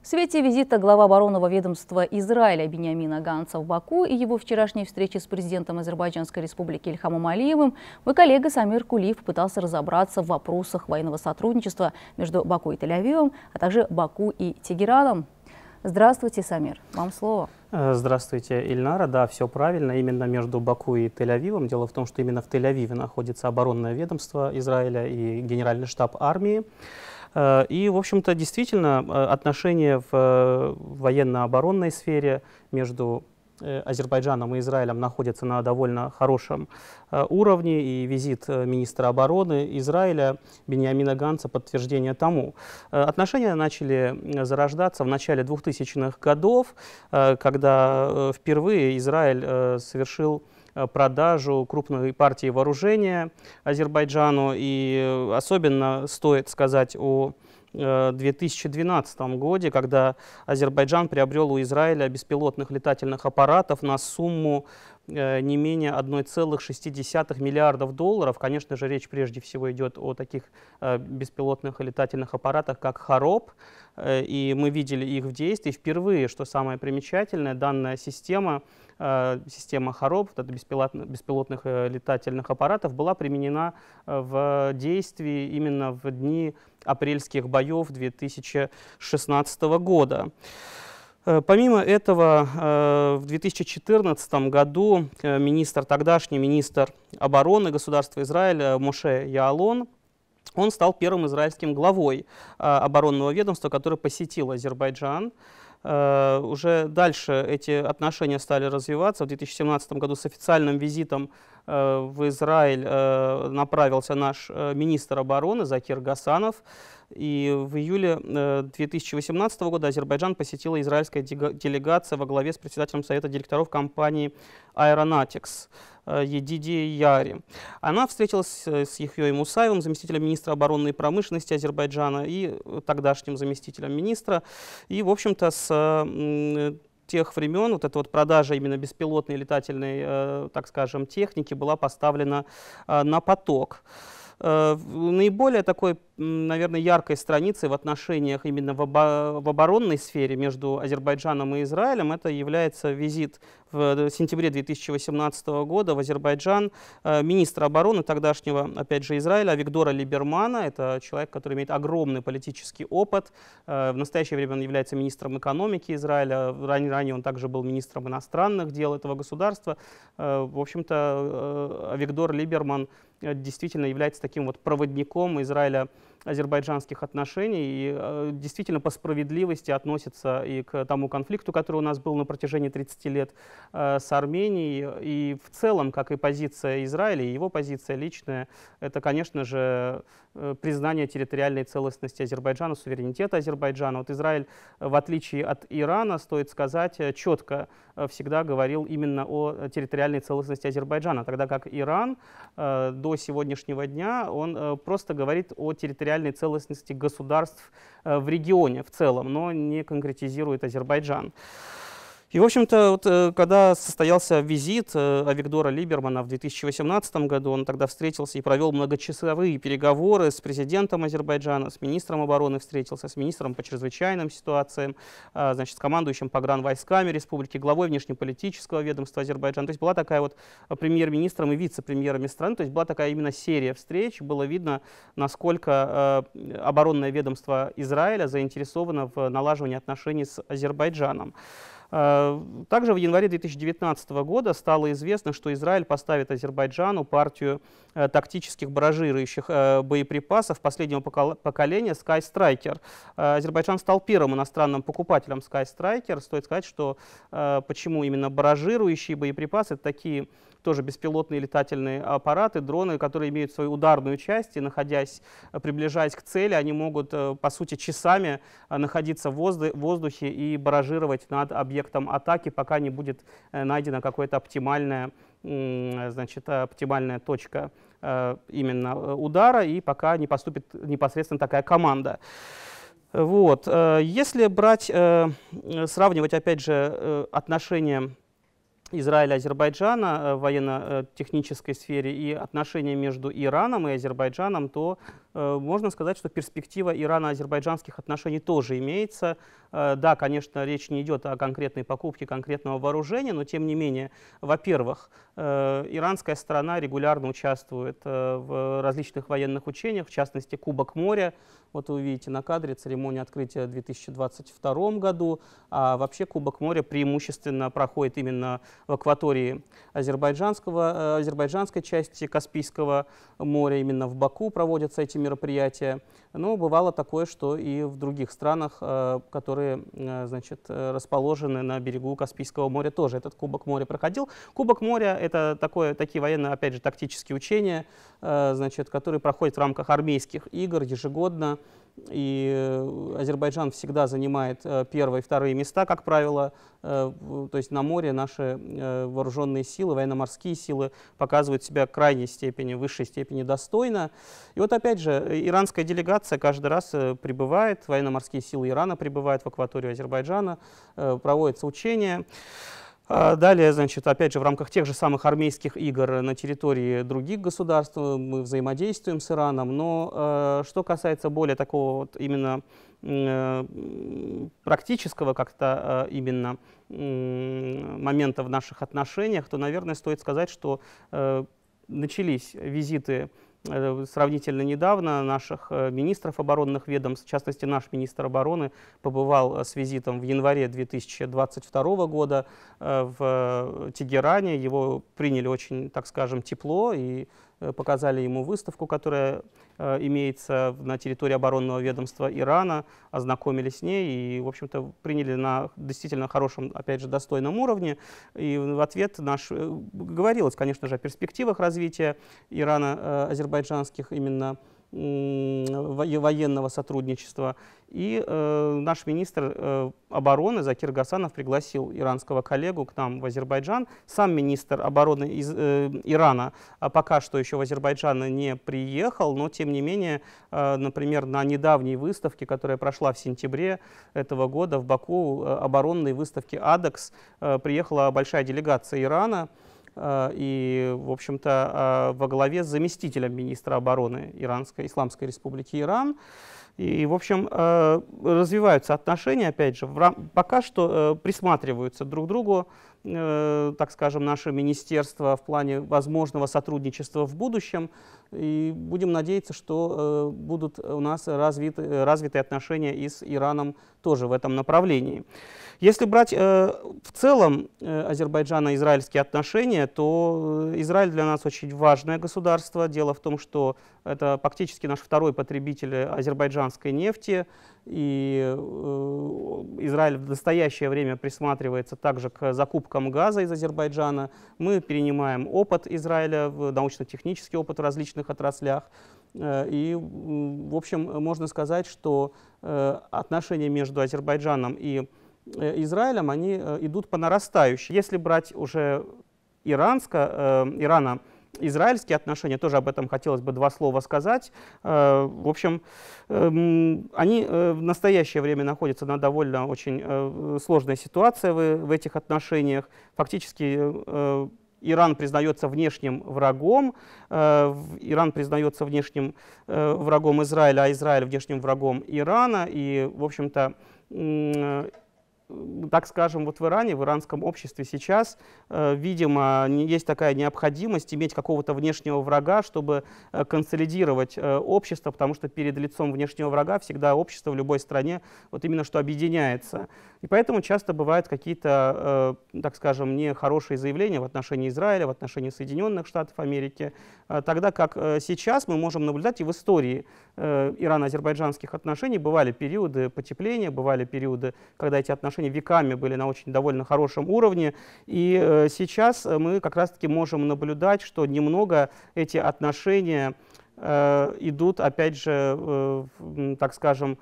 В свете визита глава оборонного ведомства Израиля Бениамина Ганца в Баку и его вчерашней встречи с президентом Азербайджанской республики Ильхамом Алиевым, мой коллега Самир Кулиев пытался разобраться в вопросах военного сотрудничества между Баку и Тель-Авивом, а также Баку и Тегераном. Здравствуйте, Самир. Вам слово. Э, здравствуйте, Ильнара. Да, все правильно. Именно между Баку и Тель-Авивом. Дело в том, что именно в Тель-Авиве находится оборонное ведомство Израиля и генеральный штаб армии. Э, и, в общем-то, действительно, э, отношения э, в военно-оборонной сфере между Азербайджаном и Израилем находятся на довольно хорошем уровне, и визит министра обороны Израиля Бениамина Ганца подтверждение тому. Отношения начали зарождаться в начале 2000-х годов, когда впервые Израиль совершил Э, продажу крупной партии вооружения Азербайджану. И э, особенно стоит сказать о 2012 э, году, когда Азербайджан приобрел у Израиля беспилотных летательных аппаратов на сумму э, не менее 1,6 миллиардов долларов. Конечно же, речь прежде всего идет о таких э, беспилотных летательных аппаратах, как Хароп, и мы видели их в действии впервые, что самое примечательное, данная система, система Хароп, вот беспилотных, беспилотных летательных аппаратов, была применена в действии именно в дни апрельских боев 2016 года. Э, помимо этого, э, в 2014 году э, министр, тогдашний министр обороны государства Израиля Моше Яалон он стал первым израильским главой оборонного ведомства, который посетил Азербайджан. уже дальше эти отношения стали развиваться. В 2017 году с официальным визитом Э, в Израиль э, направился наш э, министр обороны Закир Гасанов. И в июле 2018 года Азербайджан посетила израильская делегация во главе с председателем Совета директоров компании Aeronautics Едиди Яри. Она встретилась с Яхьей Мусаевым, заместителем министра обороны и промышленности Азербайджана и тогдашним заместителем министра. И, в общем-то, с тех времен вот эта вот продажа именно беспилотной летательной, э, так скажем, техники была поставлена э, на поток. Э, наиболее такой, наверное, яркой страницей в отношениях именно в, обо в оборонной сфере между Азербайджаном и Израилем это является визит в э, сентябре 2018 года в Азербайджан э, министра обороны тогдашнего, опять же, Израиля Виктора Либермана. Это человек, который имеет огромный политический опыт. В настоящее время он является министром экономики Израиля. Ранее, ранее он также был министром иностранных дел этого государства. В общем-то, Виктор Либерман Э, действительно является таким вот проводником Израиля азербайджанских отношений и э, действительно по справедливости относится и к тому конфликту, который у нас был на протяжении 30 лет э, с Арменией. И в целом, как и позиция Израиля, и его позиция личная, это, конечно же, э, признание территориальной целостности Азербайджана, суверенитета Азербайджана. Вот Израиль, в отличие от Ирана, стоит сказать, четко всегда говорил именно о территориальной целостности Азербайджана, тогда как Иран до сегодняшнего дня, он просто говорит о территориальной территориальной целостности государств э, в регионе в целом, но не конкретизирует Азербайджан. И, в общем-то, вот, э, когда состоялся визит э, Авигдора Либермана в 2018 году, он тогда встретился и провел многочасовые переговоры с президентом Азербайджана, с министром обороны встретился, с министром по чрезвычайным ситуациям, а, значит, с командующим погранвойсками республики, главой внешнеполитического ведомства Азербайджана. То есть была такая вот премьер-министром и вице-премьерами страны, то есть была такая именно серия встреч, было видно, насколько э, оборонное ведомство Израиля заинтересовано в налаживании отношений с Азербайджаном. Э, также в январе 2019 года стало известно, что Израиль поставит Азербайджану партию э, тактических баражирующих э, боеприпасов последнего поколения Skystriker. Азербайджан стал первым иностранным покупателем Skystriker. Стоит сказать, что почему именно баражирующие боеприпасы, это такие тоже беспилотные летательные аппараты, дроны, которые имеют свою ударную часть и, находясь, приближаясь к цели, они могут, по сути, часами находиться в воздухе и баражировать над объектом объектом атаки, пока не будет э, найдена какая-то оптимальная, э, значит, э, оптимальная точка именно удара и пока не поступит непосредственно такая команда. Вот. Если брать, сравнивать, опять же, отношения Израиля и Азербайджана э, в военно-технической э, сфере и отношения между Ираном и Азербайджаном, то э, можно сказать, что перспектива ирано-азербайджанских отношений тоже имеется. да, конечно, речь не идет о конкретной покупке конкретного вооружения, но тем не менее, во-первых, иранская сторона регулярно участвует в различных военных учениях, в частности, Кубок моря. Вот вы видите на кадре церемония открытия в 2022 году. А вообще Кубок моря преимущественно проходит именно в акватории азербайджанского, э, азербайджанской части Каспийского моря, именно в Баку проводятся эти мероприятия. Но бывало такое, что и в других странах, э, которые э, значит, расположены на берегу Каспийского моря, тоже этот Кубок моря проходил. Кубок моря — это такое, такие военные, опять же, тактические учения, значит, которые проходят в рамках армейских игр ежегодно и э, Азербайджан всегда занимает э, первые и вторые места, как правило. Э, то есть на море наши вооруженные силы, военно-морские силы показывают себя крайней степени, высшей степени достойно. И вот опять же, иранская делегация каждый раз прибывает, военно-морские силы Ирана прибывают в акваторию Азербайджана, проводятся учения. А далее, значит, опять же, в рамках тех же самых армейских игр на территории других государств мы взаимодействуем с Ираном, но э, что касается более такого вот именно практического как-то э, именно момента в наших отношениях, то, наверное, стоит сказать, что э, начались визиты Э, сравнительно недавно наших э, министров оборонных ведомств, в частности наш министр обороны, побывал э, с визитом в январе 2022 года в Тегеране. Его приняли очень, так скажем, тепло и Э, показали ему выставку, которая э, имеется на территории оборонного ведомства Ирана, ознакомились с ней и, в общем-то, приняли на действительно хорошем, опять же, достойном уровне. И в ответ наш э, говорилось, конечно же, о перспективах развития Ирана азербайджанских именно военного сотрудничества. И э, наш министр э, обороны Закир Гасанов пригласил иранского коллегу к нам в Азербайджан. Сам министр обороны из, э, Ирана а пока что еще в Азербайджан не приехал, но тем не менее, э, например, на недавней выставке, которая прошла в сентябре этого года в Баку, э, оборонной выставке Адекс, э, приехала большая делегация Ирана. Э, и, в общем-то, э, во главе с заместителем министра обороны Иранской Исламской Республики Иран. И, в общем, э, развиваются отношения, опять же, пока что присматриваются друг к другу Э, так скажем, наше министерство в плане возможного сотрудничества в будущем. И будем надеяться, что э, будут у нас развиты, развитые отношения и с Ираном тоже в этом направлении. Если брать э, в целом э, Азербайджана-израильские отношения, то Израиль для нас очень важное государство. Дело в том, что это фактически наш второй потребитель азербайджанской нефти. И э, Израиль в настоящее время присматривается также к закупкам газа из Азербайджана. Мы перенимаем опыт Израиля, научно-технический опыт в различных отраслях. Э, и, в общем, можно сказать, что э, отношения между Азербайджаном и э, Израилем, они идут по нарастающей. Если брать уже иранско э, Ирана, израильские отношения, тоже об этом хотелось бы два слова сказать. Э, в общем, эм, они э, в настоящее время находятся на довольно очень э, сложной ситуации в этих отношениях. Фактически Иран признается внешним врагом, Иран признается внешним врагом Израиля, а Израиль внешним врагом Ирана. И, в общем-то, так скажем, вот в Иране, в иранском обществе сейчас, э, видимо, есть такая необходимость иметь какого-то внешнего врага, чтобы э, консолидировать э, общество, потому что перед лицом внешнего врага всегда общество в любой стране вот именно что объединяется. И поэтому часто бывают какие-то, так скажем, нехорошие заявления в отношении Израиля, в отношении Соединенных Штатов Америки, тогда как сейчас мы можем наблюдать и в истории ирано-азербайджанских отношений бывали периоды потепления, бывали периоды, когда эти отношения отношения веками были на очень довольно хорошем уровне. И э, сейчас э, мы как раз-таки можем наблюдать, что немного эти отношения э, идут, опять же, так скажем,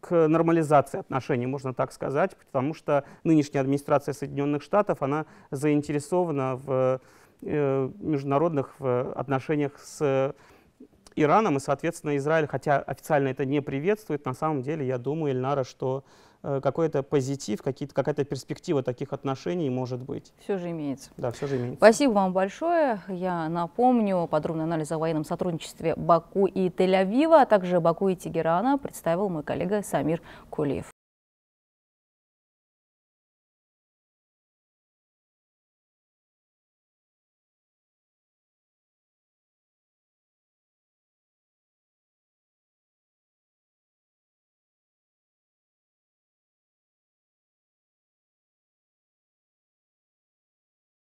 к нормализации отношений, можно так сказать, потому что нынешняя администрация Соединенных Штатов, она заинтересована в международных отношениях с Ираном и, соответственно, Израиль, хотя официально это не приветствует, на самом деле, я думаю, Эльнара, что Э, какой-то позитив, какие-то какая-то перспектива таких отношений может быть. Все же имеется. Да, все же имеется. Спасибо вам большое. Я напомню, подробный анализ о военном сотрудничестве Баку и Тель-Авива, а также Баку и Тегерана представил мой коллега Самир Кулиев.